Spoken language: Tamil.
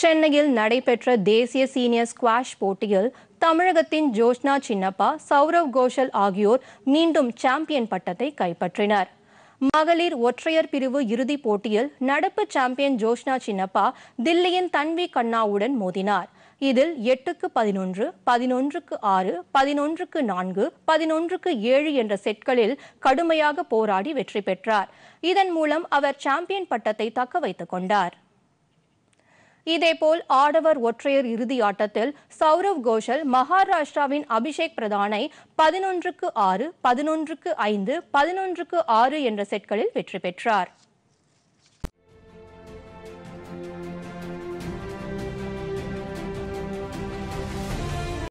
சென்னையில் நடைபெற்ற தேசிய சீனியர் ஸ்குவாஷ் போட்டியில் தமிழகத்தின் ஜோஷ்னா சின்னப்பா சௌரவ் கோஷல் ஆகியோர் மீண்டும் சாம்பியன் பட்டத்தை கைப்பற்றினர் மகளிர் ஒற்றையர் பிரிவு இறுதிப் போட்டியில் நடப்பு சாம்பியன் ஜோஷ்னா சின்னப்பா தில்லியின் தன்வி கண்ணாவுடன் மோதினார் இதில் எட்டுக்கு பதினொன்று பதினொன்றுக்கு ஆறு பதினொன்றுக்கு நான்கு பதினொன்றுக்கு ஏழு என்ற செட்களில் கடுமையாக போராடி வெற்றி பெற்றார் இதன் மூலம் அவர் சாம்பியன் பட்டத்தை தக்க வைத்துக் கொண்டாா் இதேபோல் ஆடவர் ஒற்றையர் இறுதி ஆட்டத்தில் சௌரவ் கோஷல் மகாராஷ்டிராவின் அபிஷேக் பிரதானை பதினொன்றுக்கு ஆறு பதினொன்றுக்கு ஐந்து பதினொன்றுக்கு ஆறு என்ற செட்களில் வெற்றி பெற்றார்